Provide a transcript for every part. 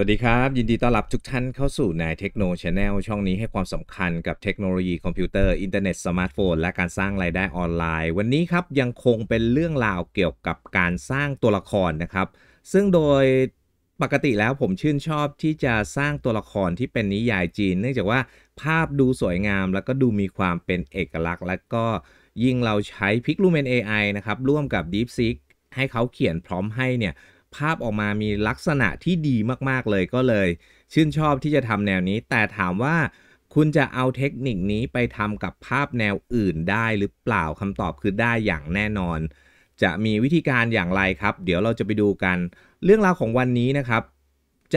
สวัสดีครับ ยินดีต้อนรับทุกท่านเข้าสู่นายเทคโนโลแนลช่องนี้ให้ความสำคัญกับเทคโนโลยีคอมพิวเตอร์อินเทอร์เน็ต สมาร์ทโฟน และการสร้างไรายได้ออนไลน์ วันนี้ครับ ยังคงเป็นเรื่องราวเกี่ยวกับการสร้างตัวละครนะครับ ซึ่งโดยปกติแล้วผมชื่นชอบที่จะสร้างตัวละครที่เป็นนิยายจีน เนื่องจากว่าภาพดูสวยงามแล้วก็ดูมีความเป็นเอกลักษณ์ และก็ยิ่งเราใช้ Piglumen AI นะครับร่วมกับ DeepSeek ให้เขาเขียนพร้อมให้เนี่ยภาพออกมามีลักษณะที่ดีมากๆ เลยก็เลย ชื่นชอบที่จะทำแนวนี้ แต่ถามว่าคุณจะเอาเทคนิคนี้ไปทำกับภาพแนวอื่นได้หรือเปล่าคำตอบคือได้อย่างแน่นอน จะมีวิธีการอย่างไรครับ เดี๋ยวเราจะไปดูกัน เรื่องราวของวันนี้นะครับ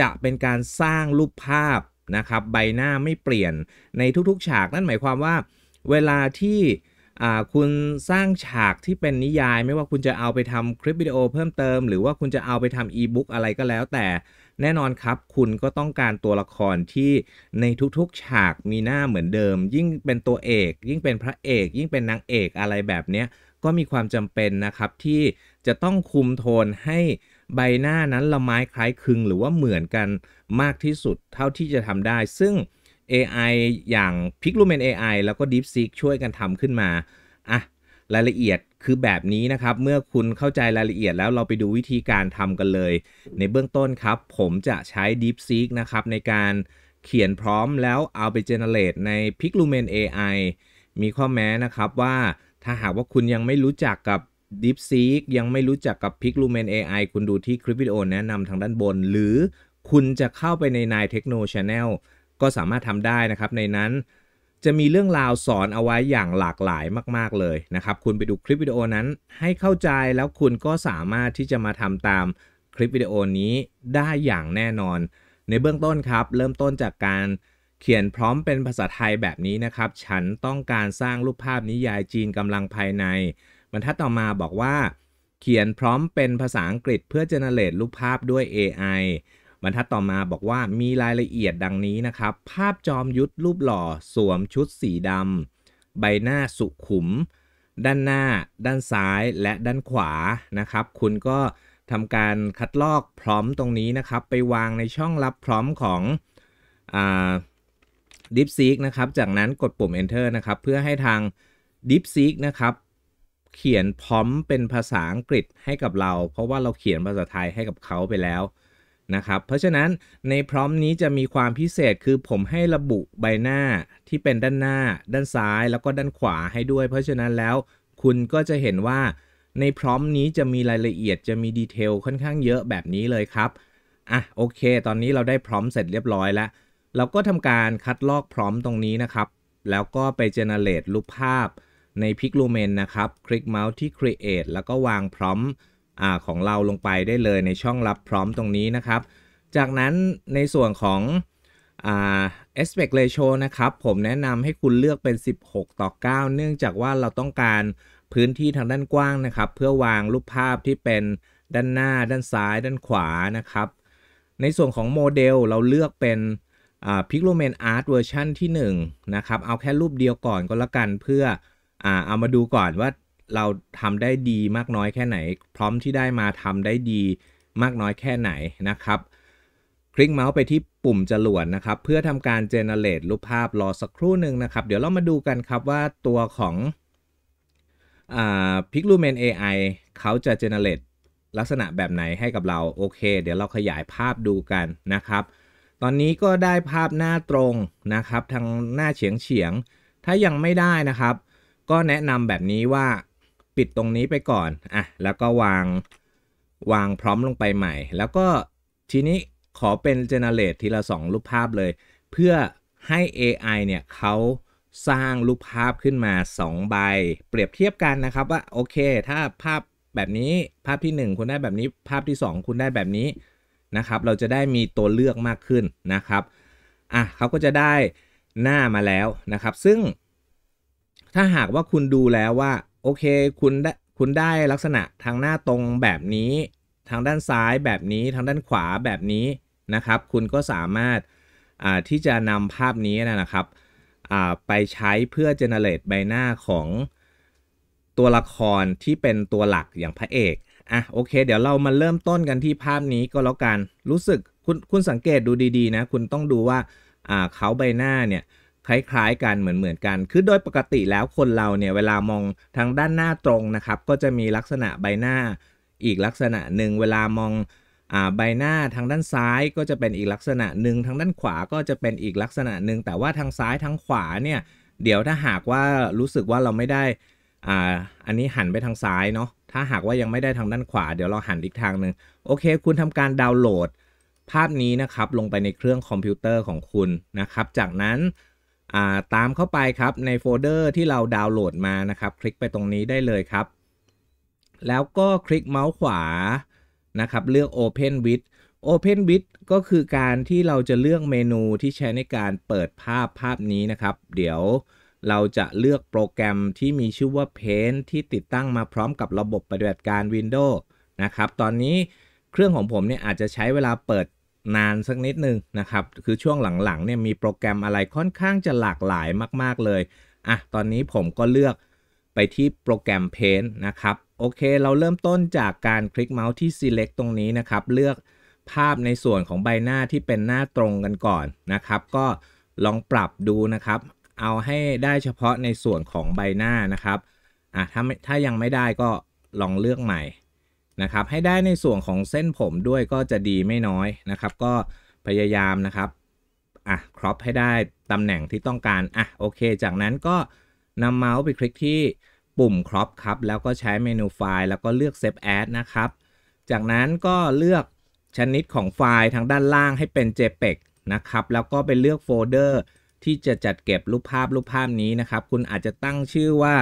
จะเป็นการสร้างรูปภาพนะครับใบหน้าไม่เปลี่ยนในทุกๆ ฉากนั่นหมายความว่า เวลาที่คุณสร้างฉากที่เป็นนิยาย ไม่ว่าคุณจะเอาไปทำคลิปวิดีโอเพิ่มเติมหรือว่าคุณจะเอาไปทำอีบุ๊กอะไรก็แล้ว แต่แน่นอนครับ คุณก็ต้องการตัวละครที่ในทุกๆ ฉากมีหน้าเหมือนเดิม ยิ่งเป็นตัวเอก ยิ่งเป็นพระเอก ยิ่งเป็นนางเอกอะไรแบบเนี้ยก็มีความจำเป็นนะครับที่จะต้องคุมโทนให้ใบหน้านั้นละไม้คล้ายคลึงหรือว่าเหมือนกันมากที่สุดเท่าที่จะทำได้ซึ่ง AI อย่าง p i ก l u m e n AI แล้วก็ DeepSeek ช่วยกันทำขึ้นมา อ่ะ รายละเอียดคือแบบนี้นะครับ เมื่อคุณเข้าใจรายละเอียดแล้วเราไปดูวิธีการทำกันเลย ในเบื้องต้นครับผมจะใช้ DeepSeek นะครับ ในการเขียนพร้อมแล้วเอาไปเจเนเรตใน p i ก l u m e n AI มีข้อแม้นะครับว่าถ้าหากว่าคุณยังไม่รู้จักกับ DeepSeek ยังไม่รู้จักกับ p i ก l u m e n AI คุณดูที่คลิปวิดีโอแนะนำทางด้านบน หรือคุณจะเข้าไปในนายเทคโนโลยีก็สามารถทำได้นะครับในนั้นจะมีเรื่องราวสอนเอาไว้อย่างหลากหลายมาก ๆ เลยนะครับ คุณไปดูคลิปวิดีโอนั้นให้เข้าใจแล้วคุณก็สามารถที่จะมาทำตามคลิปวิดีโอนี้ได้อย่างแน่นอน ในเบื้องต้นครับ เริ่มต้นจากการเขียนพร้อมเป็นภาษาไทยแบบนี้นะครับ ฉันต้องการสร้างรูปภาพนิยายจีนกำลังภายในบรรทัดต่อมาบอกว่า เขียนพร้อมเป็นภาษาอังกฤษเพื่อเจเนเรตรูปภาพด้วย AI บรรทัดต่อมาบอกว่ามีรายละเอียดดังนี้นะครับ ภาพจอมยุทธรูปหล่อสวมชุดสีดำใบหน้าสุขุม ด้านหน้า ด้านซ้ายและด้านขวานะครับ คุณก็ทำการคัดลอกพร้อมตรงนี้นะครับ ไปวางในช่องรับพร้อมของดิฟซิกนะครับ จากนั้นกดปุ่ม Enter นะครับ เพื่อให้ทางดิฟซิกนะครับ เขียนพร้อมเป็นภาษาอังกฤษให้กับเรา เพราะว่าเราเขียนภาษาไทยให้กับเขาไปแล้วนะครับเพราะฉะนั้นในพร้อมนี้จะมีความพิเศษคือผมให้ระบุใบหน้าที่เป็นด้านหน้าด้านซ้ายแล้วก็ด้านขวาให้ด้วยเพราะฉะนั้นแล้วคุณก็จะเห็นว่า ในพร้อมนี้จะมีรายละเอียดจะมีดีเทลค่อนข้างเยอะแบบนี้เลยครับอ่ะโอเค ตอนนี้เราได้พร้อมเสร็จเรียบร้อยแล้ว เราก็ทำการคัดลอกพร้อมตรงนี้นะครับ แล้วก็ไปเจเนเรตรูปภาพ ใน Piglumen นะครับคลิกเมาส์ที่ create แล้วก็วางพร้อมอของเราลงไปได้เลยในช่องรับพร้อมตรงนี้นะครับ จากนั้นในส่วนของอ aspect ratio นะครับ ผมแนะนำให้คุณเลือกเป็น 16 ต่อ 9 เนื่องจากว่าเราต้องการพื้นที่ทางด้านกว้างนะครับ เพื่อวางรูปภาพที่เป็นด้านหน้าด้านซ้าย ด้านขวานะครับ ในส่วนของโมเดลเราเลือกเป็นพิกโลเมนอาร์ตเวอร์ชันที่ 1 นะครับ เอาแค่รูปเดียวก่อนก็แล้วกัน เพื่ออเอามาดูก่อนว่าเราทำได้ดีมากน้อยแค่ไหน พร้อมที่ได้มาทำได้ดีมากน้อยแค่ไหนนะครับ คลิกเมาส์ไปที่ปุ่มจรวดนะครับ เพื่อ ทำ การเจเนเรตรูปภาพรอสักครู่หนึ่งนะครับ เดี๋ยวเรามาดูกันครับว่าตัวของพิกลูเมน AI เขาจะเจเนเรตลักษณะแบบไหนให้กับเราโอเค เดี๋ยวเราขยายภาพดูกันนะครับ ตอนนี้ก็ได้ภาพหน้าตรงนะครับทางหน้าเฉียงเฉียงถ้ายังไม่ได้นะครับ ก็แนะนำแบบนี้ว่าปิดตรงนี้ไปก่อน อ่ะ แล้วก็วางวางพร้อมลงไปใหม่ แล้วก็ทีนี้ขอเป็น generate ทีละ 2 รูปภาพเลย เพื่อให้ AI เนี่ยเขาสร้างรูปภาพขึ้นมา 2 ใบเปรียบเทียบกันนะครับว่าโอเค ถ้าภาพแบบนี้ภาพที่ 1 คุณได้แบบนี้ ภาพที่ 2 คุณได้แบบนี้นะครับ เราจะได้มีตัวเลือกมากขึ้นนะครับอ่ะเขาก็จะได้หน้ามาแล้วนะครับ ซึ่งถ้าหากว่าคุณดูแล้วว่าโอเค คุณได้ คุณได้ลักษณะทางหน้าตรงแบบนี้ ทางด้านซ้ายแบบนี้ ทางด้านขวาแบบนี้ นะครับ คุณก็สามารถที่จะนำภาพนี้นะครับ ไปใช้เพื่อเจเนเรตใบหน้าของตัวละครที่เป็นตัวหลักอย่างพระเอก อ่ะ โอเค เดี๋ยวเรามาเริ่มต้นกันที่ภาพนี้ก็แล้วกัน รู้สึก คุณคุณสังเกตดูดีๆนะ คุณต้องดูว่าเขาใบหน้าเนี่ยคล้ายๆกันเหมือนเหมือนกัน คือโดยปกติแล้วคนเราเนี่ยเวลามองทางด้านหน้าตรงนะครับ ก็จะมีลักษณะใบหน้า อีกลักษณะหนึ่ง เวลามองใบหน้าทางด้านซ้าย ก็จะเป็นอีกลักษณะหนึ่งทางด้านขวาก็จะเป็นอีกลักษณะหนึ่ง แต่ว่าทางซ้ายทางขวาเนี่ยเดี๋ยวถ้าหากว่ารู้สึกว่าเราไม่ได้อ่าอันนี้หันไปทางซ้ายเนาะ ถ้าหากว่ายังไม่ได้ทางด้านขวาเดี๋ยวเราหันอีกทางหนึ่งโอเคคุณทำการดาวน์โหลด ภาพนี้นะครับ ลงไปในเครื่องคอมพิวเตอร์ของคุณนะครับ จากนั้นตามเข้าไปครับในโฟลเดอร์ที่เราดาวน์โหลดมานะครับคลิกไปตรงนี้ได้เลยครับ แล้วก็คลิกเมาส์ขวานะครับเลือก Open with Open with ก็คือการที่เราจะเลือกเมนูที่ใช้ในการเปิดภาพภาพนี้นะครับ เดี๋ยวเราจะเลือกโปรแกรมที่มีชื่อว่า Paint ที่ติดตั้งมาพร้อมกับระบบปฏิบัติการ Windows นะครับตอนนี้เครื่องของผมเนี่ยอาจจะใช้เวลาเปิดนานสักนิด นึงนะครับ คือช่วงหลังๆเนี่ยมีโปรแกรมอะไรค่อนข้างจะหลากหลายมาก ๆเลยอ่ะตอนนี้ผมก็เลือกไปที่โปรแกรม Paint นะครับโอเค เราเริ่มต้นจากการคลิกเมาส์ที่ select ตรงนี้นะครับ เลือกภาพในส่วนของใบหน้าที่เป็นหน้าตรงกันก่อนนะครับ ก็ลองปรับดูนะครับ เอาให้ได้เฉพาะในส่วนของใบหน้านะครับอ่ะถ้าถ้ายังไม่ได้ก็ลองเลือกใหม่นะครับให้ได้ในส่วนของเส้นผมด้วยก็จะดีไม่น้อยนะครับก็พยายามนะครับอ่ะครอปให้ได้ตำแหน่งที่ต้องการอ่ะโอเคจากนั้นก็นำเมาส์ไปคลิกที่ปุ่มครอปครับ แล้วก็ใช้เมนูไฟล์แล้วก็เลือก Save As นะครับจากนั้นก็เลือกชนิดของไฟล์ทางด้านล่างให้เป็น JPEG นะครับแล้วก็ไปเลือกโฟลเดอร์ที่จะจัดเก็บรูปภาพรูปภาพนี้นะครับ คุณอาจจะตั้งชื่อว่า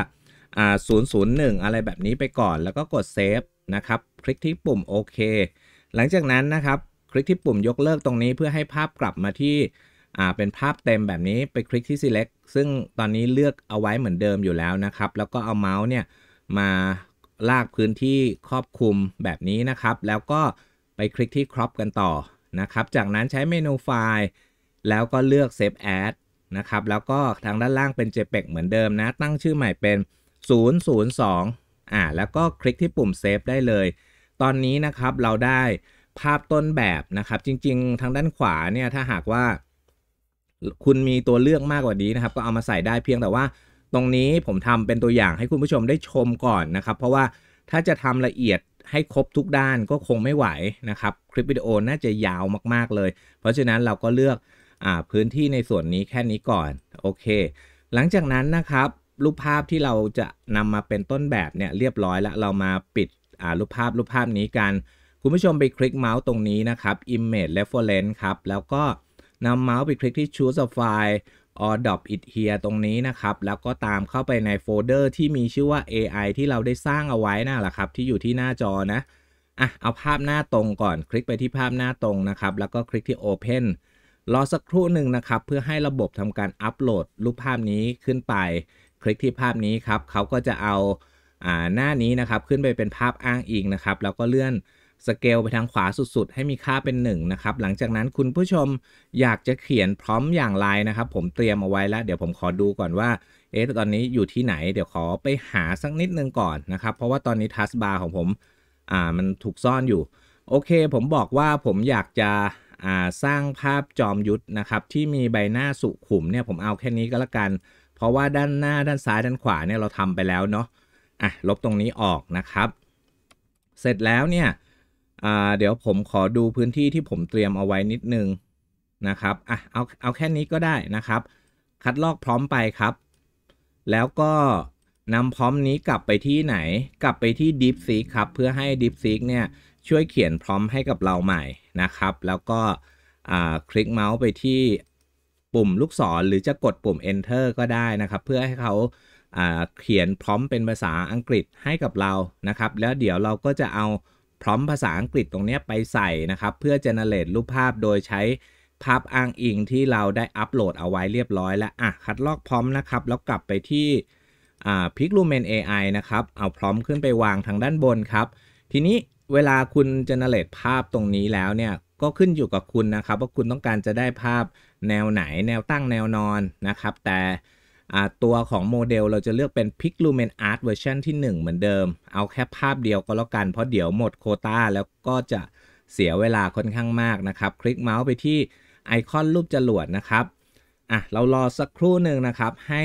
001 อะไรแบบนี้ไปก่อนแล้วก็กดเซฟนะครับคลิกที่ปุ่มโอเคหลังจากนั้นนะครับคลิกที่ปุ่มยกเลิกตรงนี้เพื่อให้ภาพกลับมาที่เป็นภาพเต็มแบบนี้ ไปคลิกที่ select ซึ่งตอนนี้เลือกเอาไว้เหมือนเดิมอยู่แล้วนะครับแล้วก็เอาเมาส์เนี่ยมาลากพื้นที่ครอบคลุมแบบนี้นะครับ แล้วก็ไปคลิกที่ crop กันต่อนะครับจากนั้นใช้เมนูไฟล์แล้วก็เลือก save as นะครับแล้วก็ทางด้านล่างเป็น JPEG เหมือนเดิมนะตั้งชื่อใหม่เป็น002อ่าแล้วก็คลิกที่ปุ่มเซฟได้เลย ตอนนี้นะครับเราได้ภาพต้นแบบนะครับ จริงๆ ทางด้านขวาเนี่ย ถ้าหากว่า คุณมีตัวเลือกมากกว่านี้นะครับ ก็เอามาใส่ได้เพียงแต่ว่าตรงนี้ผมทำเป็นตัวอย่างให้คุณผู้ชมได้ชมก่อนนะครับ เพราะว่าถ้าจะทำละเอียดให้ครบทุกด้านก็คงไม่ไหวนะครับ คลิปวิดีโอน่าจะยาวมากๆเลย เพราะฉะนั้นเราก็เลือกอพื้นที่ในส่วนนี้แค่นี้ก่อนโอเค หลังจากนั้นนะครับรูปภาพที่เราจะนำมาเป็นต้นแบบเนี่ยเรียบร้อยแล้วเรามาปิดรูปภาพรูปภาพนี้กัน คุณผู้ชมไปคลิกเมาส์ตรงนี้นะครับ image reference ครับแล้วก็นำเมาส์ไปคลิกที่ choose a file or drop it here ตรงนี้นะครับ แล้วก็ตามเข้าไปในโฟลเดอร์ที่มีชื่อว่า AI ที่เราได้สร้างเอาไว้น่ะแหละครับที่อยู่ที่หน้าจอนะอ่ะเอาภาพหน้าตรงก่อนคลิกไปที่ภาพหน้าตรงนะครับ แล้วก็คลิกที่ open รอสักครู่หนึ่งนะครับ เพื่อให้ระบบทำการอัปโหลดรูปภาพนี้ขึ้นไปคลิกที่ภาพนี้ครับเขาก็จะเอาหน้านี้นะครับขึ้นไปเป็นภาพอ้างอิงนะครับ แล้วก็เลื่อนสเกลไปทางขวาสุดๆ ให้มีค่าเป็น1นะครับ หลังจากนั้นคุณผู้ชมอยากจะเขียนพร้อมอย่างไรนะครับ ผมเตรียมเอาไว้แล้ว เดี๋ยวผมขอดูก่อนว่าเอ๊ะตอนนี้อยู่ที่ไหน เดี๋ยวขอไปหาสักนิดนึงก่อนนะครับ เพราะว่าตอนนี้ทัสบาร์ของผมอ่ามันถูกซ่อนอยู่ โอเค ผมบอกว่าผมอยากจะอ่าสร้างภาพจอมยุทธนะครับที่มีใบหน้าสุขุมเนี่ยผมเอาแค่นี้ก็แล้วกันเพราะว่าด้านหน้าด้านซ้ายด้านขวาเนี่ยเราทำไปแล้วเนาะอ่ะลบตรงนี้ออกนะครับ เสร็จแล้วเนี่ยเดี๋ยวผมขอดูพื้นที่ที่ผมเตรียมเอาไว้นิดนึงนะครับอ่ะเอาเอาแค่นี้ก็ได้นะครับ คัดลอกพร้อมไปครับ แล้วก็นำพร้อมนี้กลับไปที่ไหน กลับไปที่ DeepSeek ครับ เพื่อให้ DeepSeek เนี่ยช่วยเขียนพร้อมให้กับเราใหม่นะครับ แล้วก็คลิกเมาส์ไปที่ปุ่มลูกศรหรือจะกดปุ่ม enter ก็ได้นะครับ เพื่อให้เขาเขียนพร้อมเป็นภาษาอังกฤษให้กับเรานะครับแล้วเดี๋ยวเราก็จะเอาพร้อมภาษาอังกฤษตรงนี้ไปใส่นะครับ เพื่อ generate รูปภาพโดยใช้ภาพอ้างอิงที่เราได้อัปโหลดเอาไว้เรียบร้อยแล้วอ่ะคัดลอกพร้อมนะครับแล้วกลับไปที่พิกลูเมน AI นะครับเอาพร้อมขึ้นไปวางทางด้านบนครับ ทีนี้เวลาคุณ generate ภาพตรงนี้แล้วเนี่ยก็ขึ้นอยู่กับคุณนะครับ ว่าคุณต้องการจะได้ภาพแนวไหนแนวตั้งแนวนอนนะครับ แต่ตัวของโมเดลเราจะเลือกเป็น p i ู l u m e n Art เวอร์ชันที่ 1 เหมือนเดิม เอาแค่ภาพเดียวก็แล้วกันเพราะเดี๋ยวหมดโคตาแล้วก็จะเสียเวลาค่อนข้างมากนะครับ คลิกเมาส์ไปที่ไอคอนรูปจรวดนะครับอ่ะเรารอสักครู่หนึ่งนะครับให้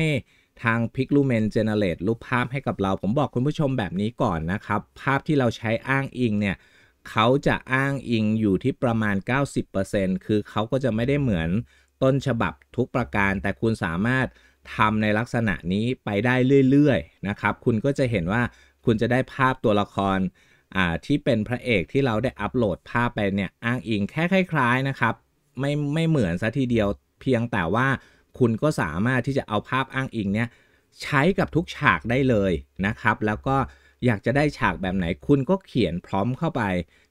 ทาง p i ก l u m e n Generate รูปภาพให้กับเรา ผมบอกคุณผู้ชมแบบนี้ก่อนนะครับ ภาพที่เราใช้อ้างอิงเนี่ยเขาจะอ้างอิงอยู่ที่ประมาณ90%คือเขาก็จะไม่ได้เหมือนต้นฉบับทุกประการแต่คุณสามารถทำในลักษณะนี้ไปได้เรื่อยๆนะครับ คุณก็จะเห็นว่าคุณจะได้ภาพตัวละครที่เป็นพระเอกที่เราได้อัปโหลดภาพไปเนี่ยอ้างอิงแค่คล้ายๆนะครับ ไม่ไม่เหมือนซะทีเดียวเพียงแต่ว่าคุณก็สามารถที่จะเอาภาพอ้างอิงเนี่ยใช้กับทุกฉากได้เลยนะครับ แล้วก็อยากจะได้ฉากแบบไหน คุณก็เขียนพร้อมเข้าไป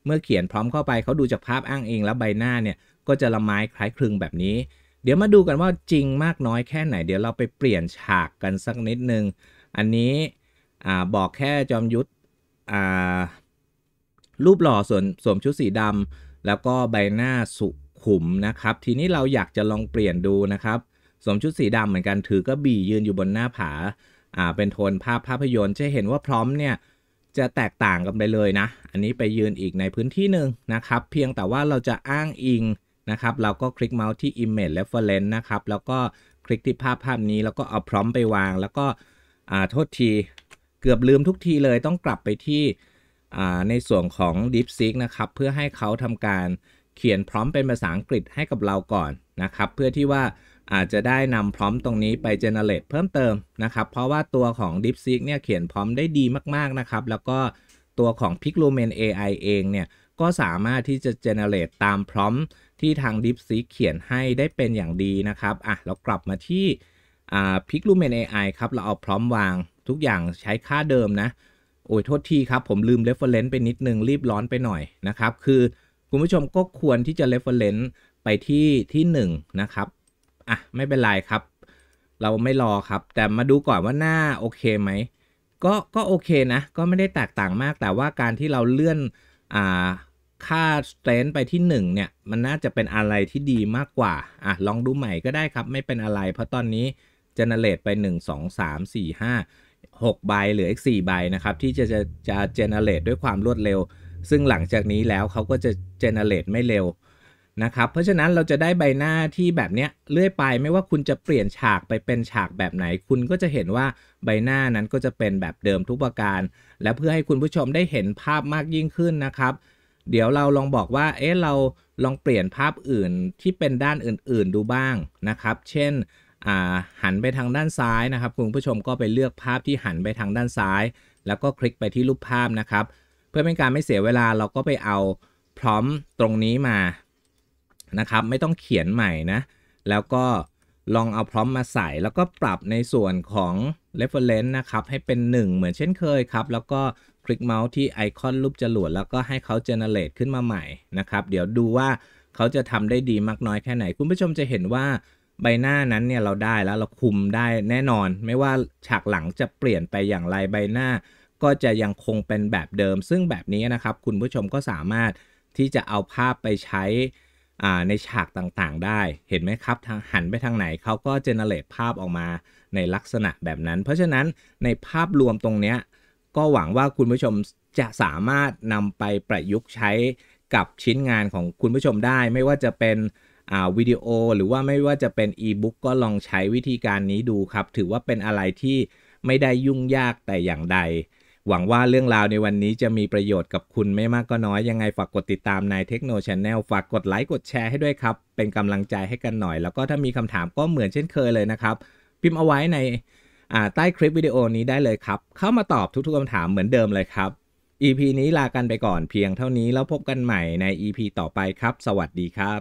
เมื่อเขียนพร้อมเข้าไปเขาดูจากภาพอ้างเองแล้วใบหน้าเนี่ยก็จะละไม้คล้ายคลึงแบบนี้ เดี๋ยวมาดูกันว่าจริงมากน้อยแค่ไหน เดี๋ยวเราไปเปลี่ยนฉากกันสักนิดนึงอันนี้อบอกแค่จอมยุทธรูปหล่อสวมสวมชุดสีดำแล้วก็ใบหน้าสุขุมนะครับทีนี้เราอยากจะลองเปลี่ยนดูนะครับสวมชุดสีดำเหมือนกันถือก็บี่ยืนอยู่บนหน้าผาเป็นโทนภาพภาพยนตร์จะเห็นว่าพร้อมเนี่ยจะแตกต่างกันไปเลยนะ อันนี้ไปยืนอีกในพื้นที่หนึ่งนะครับ เพียงแต่ว่าเราจะอ้างอิงนะครับ เราก็คลิกเมาส์ที่ image reference นะครับ แล้วก็คลิกที่ภาพภาพนี้ แล้วก็เอาพร้อมไปวาง แล้วก็อ่าโทษทีเกือบลืมทุกทีเลยต้องกลับไปที่ อ่าในส่วนของ DeepSeek นะครับ เพื่อให้เขาทำการเขียนพร้อมเป็นภาษาอังกฤษให้กับเราก่อนนะครับ เพื่อที่ว่าอาจจะได้นำพร้อมตรงนี้ไปเจเนเรตเพิ่มเติมนะครับ เพราะว่าตัวของ d e e p s e e เนี่ยเขียนพร้อมได้ดีมาก ๆ นะครับ แล้วก็ตัวของ p i c l u m e n AI เองเนี่ยก็สามารถที่จะเจเนเรตตามพร้อมที่ทาง d e e p s e e เขียนให้ได้เป็นอย่างดีนะครับอ่ะเรากลับมาที่ p i c l u m e n AI ครับ เราเอาพร้อมวางทุกอย่างใช้ค่าเดิมนะ โอ้ยโทษทีครับผมลืม reference ไปนิดนึง รีบร้อนไปหน่อยนะครับ คือคุณผู้ชมก็ควรที่จะ reference ไปที่ที่1นะครับอ่ะไม่เป็นไรครับเราไม่รอครับแต่มาดูก่อนว่าหน้าโอเคไหม ก็ก็โอเคนะก็ไม่ได้แตกต่างมากแต่ว่าการที่เราเลื่อนอ่าค่าสเตรนไปที่1เนี่ยมันน่าจะเป็นอะไรที่ดีมากกว่าอ่ะลองดูใหม่ก็ได้ครับไม่เป็นอะไรเพราะตอนนี้เจเนเรตไป 1 2 3 4 5 6ใบเหลืออีก4ใบนะครับ ที่จะจะจะเจเนเรตด้วยความรวดเร็ว ซึ่งหลังจากนี้แล้วเขาก็จะเจเนเรตไม่เร็วนะครับ เพราะฉะนั้นเราจะได้ใบหน้าที่แบบเนี้ยเลื่อยไป ไม่ว่าคุณจะเปลี่ยนฉากไปเป็นฉากแบบไหน คุณก็จะเห็นว่าใบหน้านั้นก็จะเป็นแบบเดิมทุกประการ และเพื่อให้คุณผู้ชมได้เห็นภาพมากยิ่งขึ้นนะครับ เดี๋ยวเราลองบอกว่าเอ๊ะเราลองเปลี่ยนภาพอื่นที่เป็นด้านอื่น ๆ ดูบ้างนะครับ เช่นหันไปทางด้านซ้ายนะครับ คุณผู้ชมก็ไปเลือกภาพที่หันไปทางด้านซ้าย แล้วก็คลิกไปที่รูปภาพนะครับ เพื่อเป็นการไม่เสียเวลาเราก็ไปเอาพร้อมตรงนี้มานะครับไม่ต้องเขียนใหม่นะแล้วก็ลองเอาพร้อมมาใส่ แล้วก็ปรับในส่วนของ reference นะครับให้เป็น 1 เหมือนเช่นเคยครับแล้วก็คลิกเมาส์ที่ไอคอนรูปจรวด แล้วก็ให้เขา generate ขึ้นมาใหม่นะครับเดี๋ยวดูว่าเขาจะทำได้ดีมากน้อยแค่ไหน คุณผู้ชมจะเห็นว่าใบหน้านั้นเนี่ยเราได้แล้วเราคุมได้แน่นอน ไม่ว่าฉากหลังจะเปลี่ยนไปอย่างไรใบหน้าก็จะยังคงเป็นแบบเดิม ซึ่งแบบนี้นะครับคุณผู้ชมก็สามารถที่จะเอาภาพไปใช้ในฉากต่างๆได้ เห็นไหมครับทางหันไปทางไหนเขาก็เจเนเรตภาพออกมาในลักษณะแบบนั้น เพราะฉะนั้นในภาพรวมตรงเนี้ยก็หวังว่าคุณผู้ชมจะสามารถนำไปประยุกต์ใช้กับชิ้นงานของคุณผู้ชมได้ ไม่ว่าจะเป็นวิดีโอหรือว่าไม่ว่าจะเป็นอีบุ๊กก็ลองใช้วิธีการนี้ดูครับ ถือว่าเป็นอะไรที่ไม่ได้ยุ่งยากแต่อย่างใดหวังว่าเรื่องราวในวันนี้จะมีประโยชน์กับคุณไม่มากก็น้อยยังไงฝากกดติดตามในเทคโนโลยีแนลฝากกดไลค์กดแชร์ให้ด้วยครับ เป็นกำลังใจให้กันหน่อย แล้วก็ถ้ามีคำถามก็เหมือนเช่นเคยเลยนะครับ พิมพ์เอาไว้ในใต้คลิปวิดีโอนี้ได้เลยครับ เข้ามาตอบทุกๆคำถามเหมือนเดิมเลยครับ EP นี้ลากันไปก่อนเพียงเท่านี้แล้วพบกันใหม่ใน EP ต่อไปครับ สวัสดีครับ